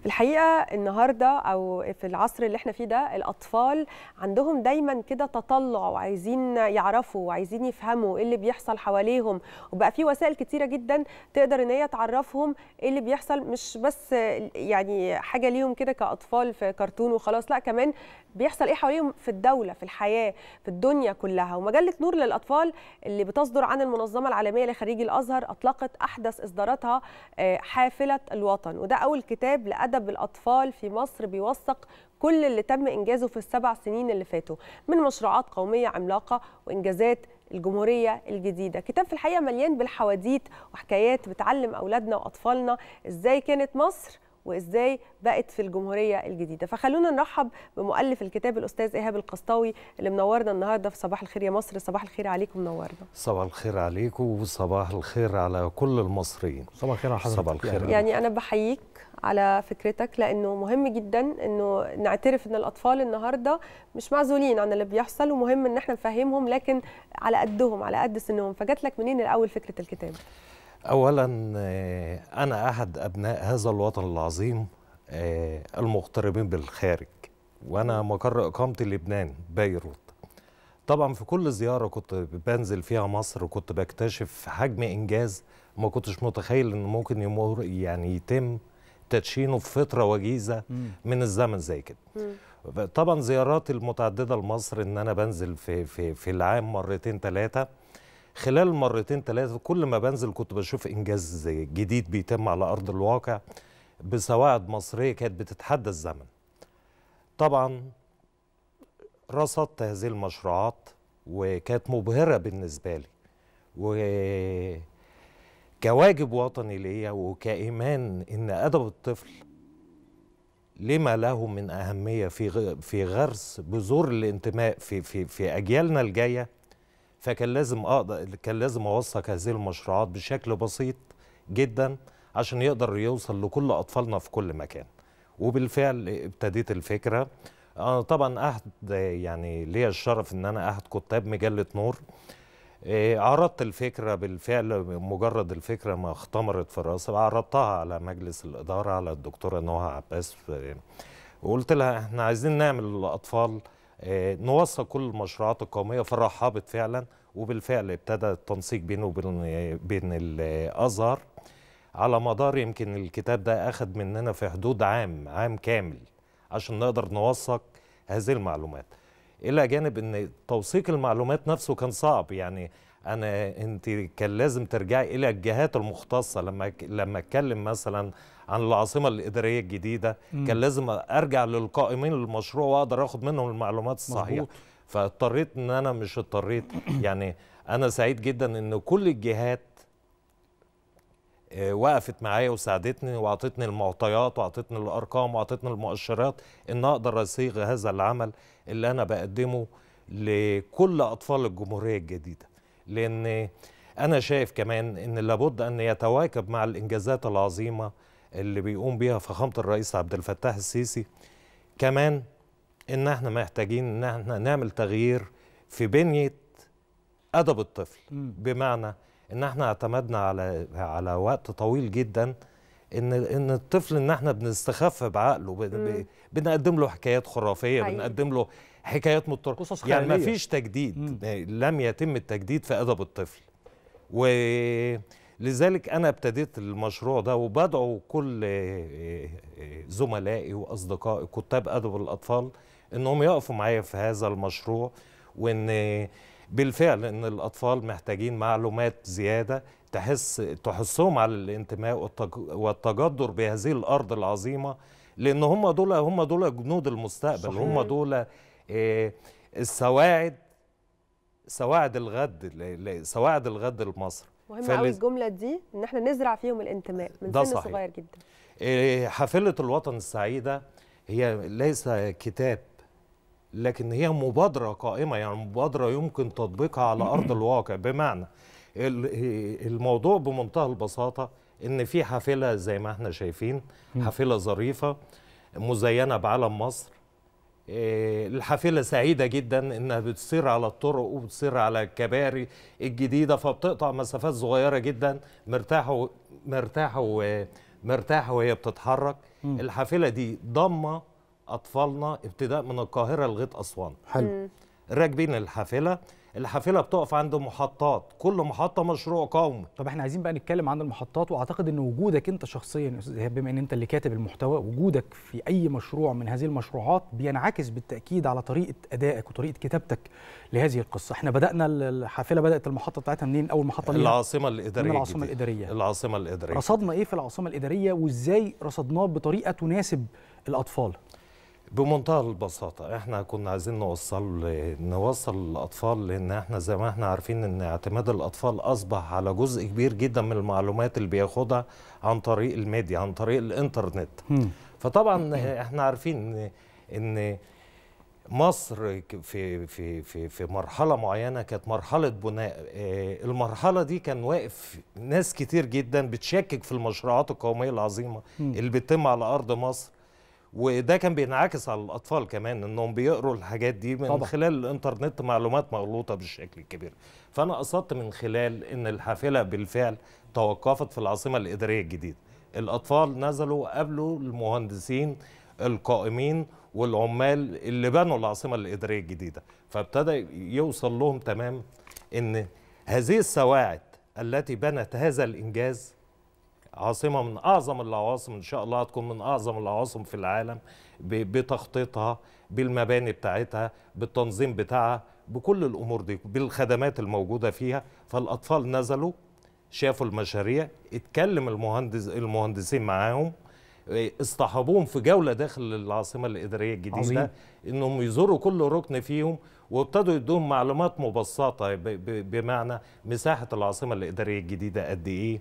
في الحقيقه النهارده او في العصر اللي احنا فيه ده الاطفال عندهم دايما كده تطلع وعايزين يعرفوا وعايزين يفهموا ايه اللي بيحصل حواليهم وبقى في وسائل كتيره جدا تقدر ان هي تعرفهم ايه اللي بيحصل مش بس يعني حاجه ليهم كده كاطفال في كرتون وخلاص لا كمان بيحصل ايه حواليهم في الدوله في الحياه في الدنيا كلها ومجله نور للاطفال اللي بتصدر عن المنظمه العالميه لخريجي الازهر اطلقت احدث اصداراتها آه، حافله الوطن وده اول كتاب لأدب أدب الأطفال في مصر بيوثق كل اللي تم إنجازه في السبع سنين اللي فاتوا من مشروعات قومية عملاقة وإنجازات الجمهورية الجديدة كتاب في الحقيقة مليان بالحواديت وحكايات بتعلم أولادنا وأطفالنا إزاي كانت مصر وازاي بقت في الجمهوريه الجديده فخلونا نرحب بمؤلف الكتاب الاستاذ ايهاب القسطاوي اللي منورنا النهارده في صباح الخير يا مصر صباح الخير عليكم منورنا صباح الخير عليكم وصباح الخير على كل المصريين صباح الخير على حضرتك صباح الخير يعني, يعني انا بحييك على فكرتك لانه مهم جدا انه نعترف ان الاطفال النهارده مش معزولين عن اللي بيحصل ومهم ان احنا نفهمهم لكن على قدهم على قد سنهم فجات لك منين الاول فكره الكتاب اولا آه، انا احد ابناء هذا الوطن العظيم آه، المغتربين بالخارج وانا مقر اقامتي لبنان بيروت طبعا في كل زياره كنت بنزل فيها مصر وكنت بكتشف حجم انجاز ما كنتش متخيل ان ممكن يمر يعني يتم تدشينه في فتره وجيزه من الزمن زي كده طبعا زياراتي المتعدده لمصر ان انا بنزل في في في العام مرتين ثلاثه خلال مرتين ثلاثه كل ما بنزل كنت بشوف انجاز جديد بيتم على ارض الواقع بسواعد مصريه كانت بتتحدى الزمن طبعا رصدت هذه المشروعات وكانت مبهره بالنسبه لي و كواجب وطني ليا وكإيمان إن أدب الطفل لما له من أهمية في في غرس بذور الانتماء في في في أجيالنا الجاية فكان لازم أقدر كان لازم أوثق هذه المشروعات بشكل بسيط جدا عشان يقدر يوصل لكل أطفالنا في كل مكان وبالفعل ابتديت الفكرة أنا آه، طبعا أحد يعني ليا الشرف إن أنا أحد كتاب مجلة نور إيه، عرضت الفكرة بالفعل مجرد الفكرة ما اختمرت في الرأس عرضتها على مجلس الإدارة على الدكتورة نوها عباس وقلت لها احنا عايزين نعمل للأطفال إيه، نوثق كل المشروعات القومية فرحبت فعلا وبالفعل ابتدى التنسيق بينه وبين الأزهر على مدار يمكن الكتاب ده أخد مننا في حدود عام عام كامل عشان نقدر نوثق هذه المعلومات الى جانب ان توثيق المعلومات نفسه كان صعب يعني انا انت كان لازم ترجعي الى الجهات المختصه لما لما اتكلم مثلا عن العاصمه الاداريه الجديده م. كان لازم ارجع للقائمين للمشروع واقدر اخد منهم المعلومات الصحيحه فاضطريت ان انا مش اضطريت يعني انا سعيد جدا ان كل الجهات آه، وقفت معايا وساعدتني واعطتني المعطيات واعطتني الارقام واعطتني المؤشرات ان اقدر اصيغ هذا العمل اللي انا بقدمه لكل اطفال الجمهوريه الجديده لان انا شايف كمان ان لابد ان يتواكب مع الانجازات العظيمه اللي بيقوم بيها فخامه الرئيس عبد الفتاح السيسي كمان ان احنا محتاجين ان احنا نعمل تغيير في بنيه ادب الطفل بمعنى ان احنا اعتمدنا على على وقت طويل جدا ان ان الطفل ان احنا بنستخف بعقله بن بنقدم له حكايات خرافيه بنقدم له حكايات مضطر قصص يعني ما فيش تجديد يعني لم يتم التجديد في ادب الطفل ولذلك انا ابتديت المشروع ده وبدعو كل آه، آه، زملائي واصدقائي كتاب ادب الاطفال انهم يقفوا معايا في هذا المشروع وان بالفعل ان الاطفال محتاجين معلومات زياده تحس تحثهم على الانتماء والتجدر بهذه الارض العظيمه لان هم دول هم دول جنود المستقبل صحيح. هم دول آه، السواعد سواعد الغد سواعد الغد لمصر مهم فل... قوي الجمله دي ان احنا نزرع فيهم الانتماء من ده سن صحيح. صغير جدا آه، حافله الوطن السعيده هي ليس كتاب لكن هي مبادرة قائمة يعني مبادرة يمكن تطبيقها على أرض الواقع بمعنى الموضوع بمنتهى البساطة إن في حافلة زي ما احنا شايفين حافلة ظريفة مزينة بعلم مصر آه، الحافلة سعيدة جدا إنها بتصير على الطرق وبتصير على الكباري الجديدة فبتقطع مسافات صغيرة جدا مرتاحة مرتاحة مرتاحة وهي بتتحرك الحافلة دي ضمة اطفالنا ابتداء من القاهره لغايه اسوان حلو راكبين الحافله الحافله بتقف عند محطات كل محطه مشروع قومي طب احنا عايزين بقى نتكلم عن المحطات واعتقد ان وجودك انت شخصيا يا استاذ بما ان انت اللي كاتب المحتوى وجودك في اي مشروع من هذه المشروعات بينعكس بالتاكيد على طريقه ادائك وطريقه كتابتك لهذه القصه احنا بدانا الحافله بدات المحطه بتاعتها منين اول محطه ليها العاصمه الاداريه من العاصمه جديد. الاداريه العاصمه الاداريه رصدنا ايه في العاصمه الاداريه وازاي رصدناه بطريقه تناسب الاطفال بمنتهى البساطة احنا كنا عايزين نوصل نوصل الاطفال لان احنا زي ما احنا عارفين ان اعتماد الاطفال اصبح على جزء كبير جدا من المعلومات اللي بياخدها عن طريق الميديا عن طريق الانترنت فطبعا احنا عارفين ان مصر في في في في مرحله معينه كانت مرحله بناء آه، المرحله دي كان واقف ناس كتير جدا بتشكك في المشروعات القوميه العظيمه اللي بتتم على ارض مصر وده كان بينعكس على الاطفال كمان انهم بيقروا الحاجات دي من طبعا. خلال الانترنت معلومات مغلوطه بالشكل الكبير فانا قصدت من خلال ان الحافله بالفعل توقفت في العاصمه الاداريه الجديده الاطفال نزلوا قبلوا المهندسين القائمين والعمال اللي بنوا العاصمه الاداريه الجديده فابتدى يوصل لهم تمام ان هذه السواعد التي بنت هذا الانجاز عاصمة من أعظم العواصم إن شاء الله هتكون من أعظم العواصم في العالم بتخطيطها بالمباني بتاعتها بالتنظيم بتاعها بكل الأمور دي بالخدمات الموجودة فيها فالأطفال نزلوا شافوا المشاريع اتكلم المهندس المهندسين معاهم آه، اصطحبوهم في جوله داخل العاصمه الاداريه الجديده عظيم. انهم يزوروا كل ركن فيهم وابتدوا يدوهم معلومات مبسطه بمعنى مساحه العاصمه الاداريه الجديده قد ايه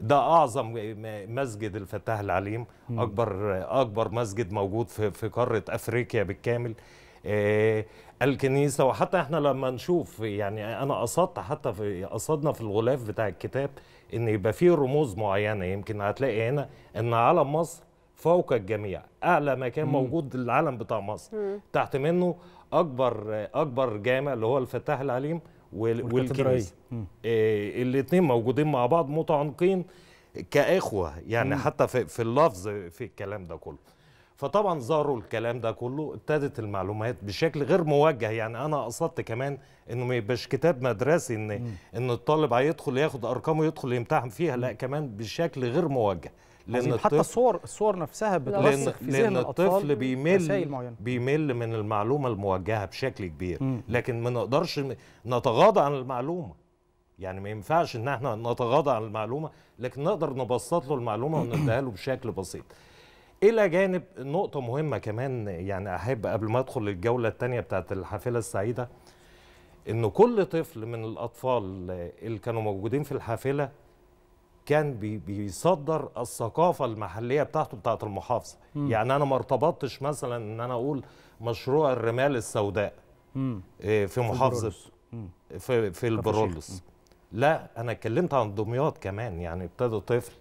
ده اعظم مسجد الفتاح العليم اكبر اكبر مسجد موجود في في قاره افريقيا بالكامل آه، الكنيسه وحتى احنا لما نشوف يعني انا قصدت حتى في قصدنا في الغلاف بتاع الكتاب ان يبقى فيه رموز معينه يمكن هتلاقي هنا ان علم مصر فوق الجميع اعلى مكان مم. موجود العلم بتاع مصر مم. تحت منه اكبر اكبر جامع اللي هو الفتاح العليم والكنيسه آه الاثنين موجودين مع بعض متعانقين كاخوه يعني مم. حتى في اللفظ في الكلام ده كله فطبعا ظهروا الكلام ده كله ابتدت المعلومات بشكل غير موجه يعني انا قصدت كمان انه ما يبقاش كتاب مدرسي ان م. ان الطالب هيدخل ياخد ارقامه يدخل يمتحن فيها لا كمان بشكل غير موجه لان حتى الصور الصور نفسها بترسخ في ذهن الاطفال الطفل بيمل بيمل من المعلومه الموجهه بشكل كبير م. لكن ما نقدرش نتغاضى عن المعلومه يعني ما ينفعش ان احنا نتغاضى عن المعلومه لكن نقدر نبسط له المعلومه ونديها له بشكل بسيط الى جانب نقطه مهمه كمان يعني احب قبل ما ادخل للجوله الثانيه بتاعت الحافله السعيده ان كل طفل من الاطفال اللي كانوا موجودين في الحافله كان بيصدر الثقافه المحليه بتاعته بتاعت المحافظه م. يعني انا ما ارتبطتش مثلا ان انا اقول مشروع الرمال السوداء م. في محافظه في في البرولس لا انا اتكلمت عن دمياط كمان يعني ابتدى طفل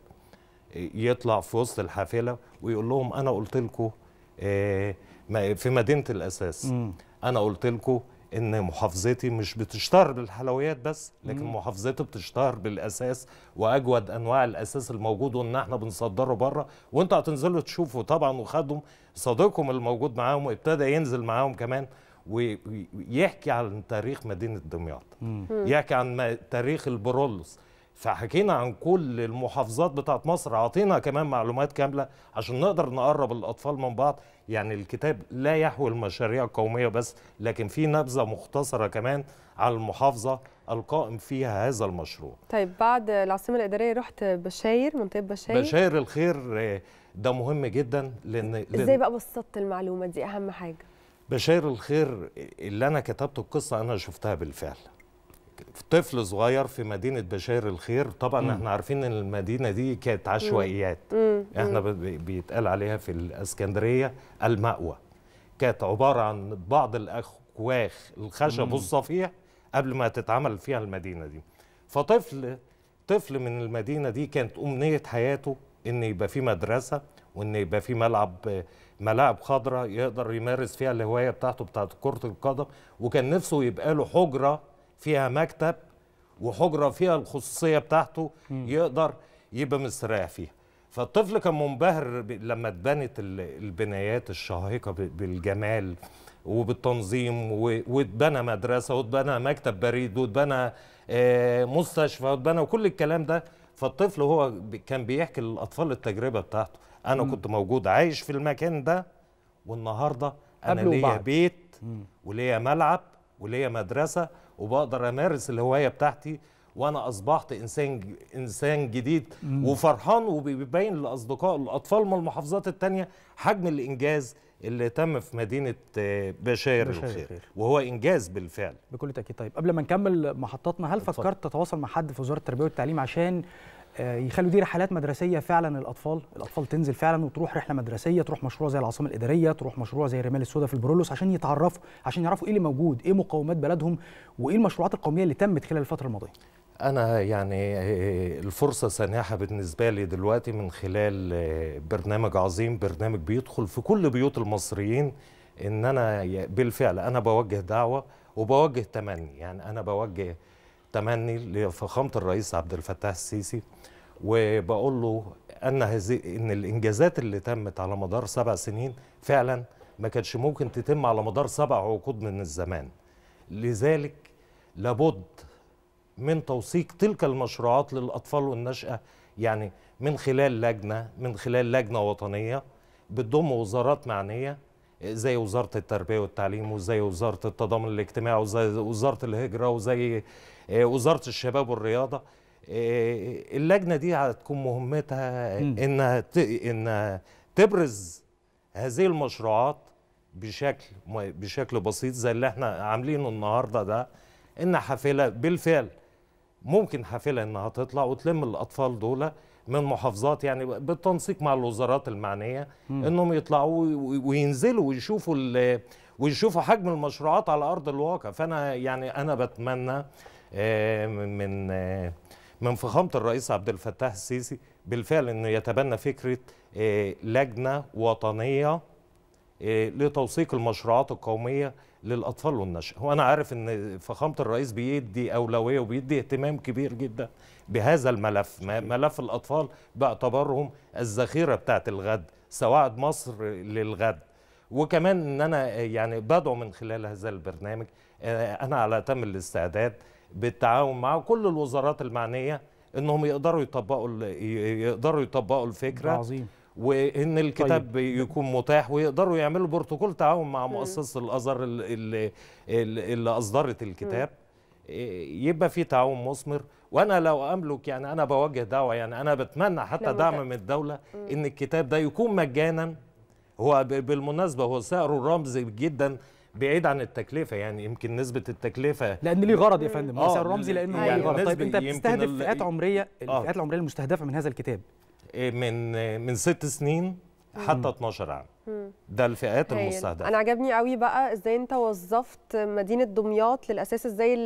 يطلع في وسط الحافله ويقول لهم انا قلت لكم آه، في مدينه الاساس انا قلت لكم ان محافظتي مش بتشتهر بالحلويات بس لكن محافظتي بتشتهر بالاساس واجود انواع الاساس الموجود وان احنا بنصدره بره وانتوا هتنزلوا تشوفوا طبعا وخدهم صديقهم الموجود معاهم وابتدى ينزل معاهم كمان ويحكي عن تاريخ مدينه دمياط يحكي عن تاريخ البرولوس فحكينا عن كل المحافظات بتاعت مصر عطينا كمان معلومات كاملة عشان نقدر نقرب الأطفال من بعض يعني الكتاب لا يحوي المشاريع القومية بس لكن في نبذة مختصرة كمان على المحافظة القائم فيها هذا المشروع طيب بعد العاصمة الإدارية رحت بشاير منطقة بشاير بشاير الخير ده مهم جدا لأن إزاي بقى بسطت المعلومة دي أهم حاجة بشاير الخير اللي أنا كتبته القصة أنا شفتها بالفعل طفل صغير في مدينه بشير الخير طبعا مم. احنا عارفين ان المدينه دي كانت عشوائيات مم. احنا بيتقال عليها في الاسكندريه المأوى كانت عباره عن بعض الاكواخ الخشب والصفيح قبل ما تتعمل فيها المدينه دي فطفل طفل من المدينه دي كانت امنيه حياته ان يبقى في مدرسه وان يبقى في ملعب ملاعب خضراء يقدر يمارس فيها الهوايه بتاعته بتاعت كره القدم وكان نفسه يبقى له حجره فيها مكتب وحجره فيها الخصوصيه بتاعته يقدر يبقى مستريح فيها فالطفل كان منبهر لما اتبنت البنايات الشاهقه بالجمال وبالتنظيم واتبنى مدرسه واتبنى مكتب بريد واتبنى آه، مستشفى واتبنى وكل الكلام ده فالطفل هو كان بيحكي للاطفال التجربه بتاعته انا م. كنت موجود عايش في المكان ده والنهارده انا ليا بيت وليا ملعب وليا مدرسه وبقدر امارس الهوايه بتاعتي وانا اصبحت انسان انسان جديد مم. وفرحان وبيبين لاصدقاء الاطفال من المحافظات الثانيه حجم الانجاز اللي تم في مدينه آه، بشاير الخير وهو انجاز بالفعل بكل تاكيد طيب قبل ما نكمل محطاتنا هل فكرت تتواصل مع حد في وزاره التربيه والتعليم عشان آه، يخلوا دي رحلات مدرسيه فعلا الاطفال الاطفال تنزل فعلا وتروح رحله مدرسيه تروح مشروع زي العاصمه الاداريه تروح مشروع زي الرمال السوداء في البرولوس عشان يتعرفوا عشان يعرفوا ايه اللي موجود ايه مقومات بلدهم وايه المشروعات القوميه اللي تمت خلال الفتره الماضيه أنا يعني آه، الفرصة سانحة بالنسبة لي دلوقتي من خلال آه، برنامج عظيم برنامج بيدخل في كل بيوت المصريين إن أنا بالفعل أنا بوجه دعوة وبوجه تمني يعني أنا بوجه تمني لفخامه الرئيس عبد الفتاح السيسي وبقول له ان هذه ان الانجازات اللي تمت على مدار سبع سنين فعلا ما كانش ممكن تتم على مدار سبع عقود من الزمان لذلك لابد من توثيق تلك المشروعات للاطفال والنشأة يعني من خلال لجنه من خلال لجنه وطنيه بتضم وزارات معنيه زي وزاره التربيه والتعليم وزي وزاره التضامن الاجتماعي وزي وزاره الهجره وزي آه، وزاره الشباب والرياضه آه، اللجنه دي هتكون مهمتها انها انها تبرز هذه المشروعات بشكل بشكل بسيط زي اللي احنا عاملينه النهارده ده ان حافله بالفعل ممكن حافله انها تطلع وتلم الاطفال دول من محافظات يعني بالتنسيق مع الوزارات المعنيه م. انهم يطلعوا وينزلوا ويشوفوا ويشوفوا حجم المشروعات على ارض الواقع فانا يعني انا بتمنى آه، من آه، من فخامه الرئيس عبد الفتاح السيسي بالفعل انه يتبنى فكره آه، لجنه وطنيه لتوثيق المشروعات القوميه للاطفال والنشء وانا عارف ان فخامه الرئيس بيدي اولويه وبيدي اهتمام كبير جدا بهذا الملف ملف الاطفال باعتبارهم الذخيره بتاعه الغد سواعد مصر للغد وكمان ان انا يعني بدعو من خلال هذا البرنامج انا على اتم الاستعداد بالتعاون مع كل الوزارات المعنيه انهم يقدروا يطبقوا يقدروا يطبقوا الفكره عظيم وان الكتاب طيب. يكون متاح ويقدروا يعملوا بروتوكول تعاون مع مؤسسه الازهر اللي, اللي اصدرت الكتاب إيه، يبقى في تعاون مثمر وانا لو املك يعني انا بوجه دعوه يعني انا بتمنى حتى دعم من الدوله ان الكتاب ده يكون مجانا هو بالمناسبه هو سعره رمزي جدا بعيد عن التكلفه يعني يمكن نسبه التكلفه لان ليه غرض يا فندم آه سعر رمزي لانه يعني غرض طيب انت بتستهدف فئات عمريه آه. الفئات آه العمريه المستهدفه من هذا الكتاب إيه، من من ست سنين حتى 12 عام ده الفئات المستهدفه انا عجبني قوي بقى ازاي انت وظفت مدينه دمياط للاساس ازاي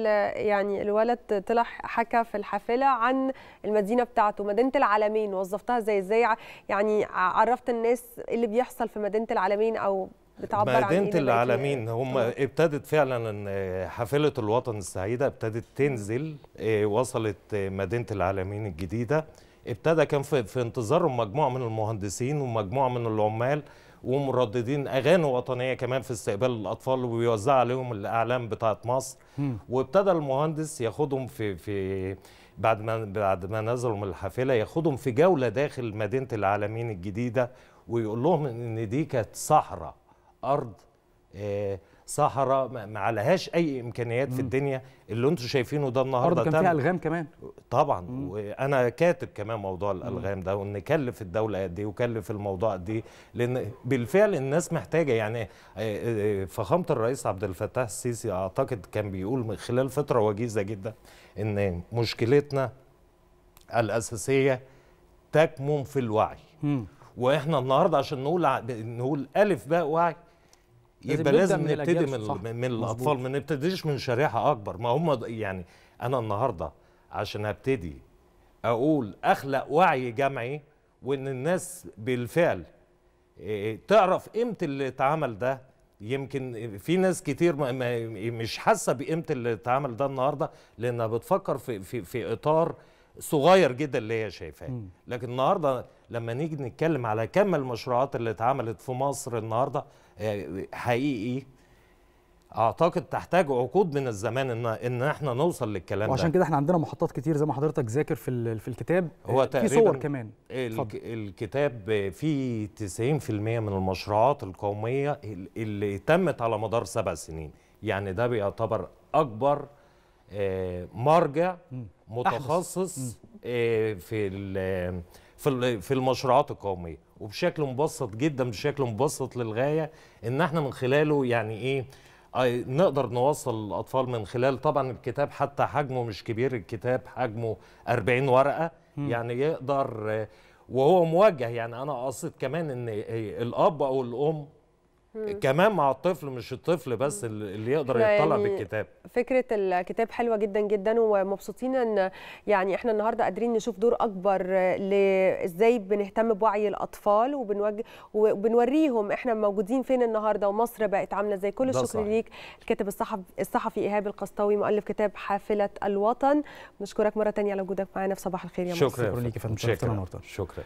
يعني الولد طلع حكى في الحافله عن المدينه بتاعته مدينه العالمين وظفتها ازاي ازاي يعني عرفت الناس اللي بيحصل في مدينه العالمين او بتعبر عن مدينه إيه العالمين هم طبعا. ابتدت فعلا حافله الوطن السعيده ابتدت تنزل آه، وصلت آه، مدينه العالمين الجديده ابتدى كان في انتظارهم مجموعه من المهندسين ومجموعه من العمال ومرددين اغاني وطنيه كمان في استقبال الاطفال وبيوزع عليهم الاعلام بتاعه مصر وابتدى المهندس ياخدهم في في بعد ما بعد ما نزلوا من الحافله ياخدهم في جوله داخل مدينه العالمين الجديده ويقول لهم ان دي كانت صحراء ارض آه، صحراء ما عليهاش اي امكانيات في الدنيا اللي انتم شايفينه ده النهارده كان فيها الغام كمان طبعا مم. وانا كاتب كمان موضوع الالغام ده وان كلف الدوله قد ايه وكلف الموضوع قد ايه لان بالفعل الناس محتاجه يعني آه، آه، فخامه الرئيس عبد الفتاح السيسي اعتقد كان بيقول من خلال فتره وجيزه جدا ان مشكلتنا الاساسيه تكمن في الوعي مم. واحنا النهارده عشان نقول نقول الف باء وعي يبقى لازم, نبتدي من, من, من الاطفال ما نبتديش من شريحه اكبر ما هم يعني انا النهارده عشان ابتدي اقول اخلق وعي جمعي وان الناس بالفعل تعرف قيمه اللي اتعمل ده يمكن في ناس كتير مش حاسه بقيمه اللي اتعمل ده النهارده لانها بتفكر في في في اطار صغير جدا اللي هي شايفاه لكن النهارده لما نيجي نتكلم على كم المشروعات اللي اتعملت في مصر النهارده حقيقي اعتقد تحتاج عقود من الزمان ان ان احنا نوصل للكلام ده وعشان كده احنا عندنا محطات كتير زي ما حضرتك ذاكر في في الكتاب هو آه، في صور كمان اتفضل. الكتاب فيه 90% من المشروعات القوميه اللي تمت على مدار سبع سنين يعني ده بيعتبر اكبر آه، مرجع متخصص آه، في في المشروعات القوميه وبشكل مبسط جدا بشكل مبسط للغايه ان احنا من خلاله يعني ايه آه، نقدر نوصل الاطفال من خلال طبعا الكتاب حتى حجمه مش كبير الكتاب حجمه 40 ورقه م. يعني يقدر آه، وهو موجه يعني انا اقصد كمان ان آه، الاب او الام كمان مع الطفل مش الطفل بس اللي يقدر يطلع يعني بالكتاب فكره الكتاب حلوه جدا جدا ومبسوطين ان يعني احنا النهارده قادرين نشوف دور اكبر لازاي بنهتم بوعي الاطفال وبنوجه وبنوريهم احنا موجودين فين النهارده ومصر بقت عامله ازاي كل الشكر ليك الكاتب الصحفي الصحفي ايهاب القسطاوي مؤلف كتاب حافله الوطن نشكرك مره ثانيه على وجودك معانا في صباح الخير يا مصر شكرا ليك يا فندم شكرا, شكرا.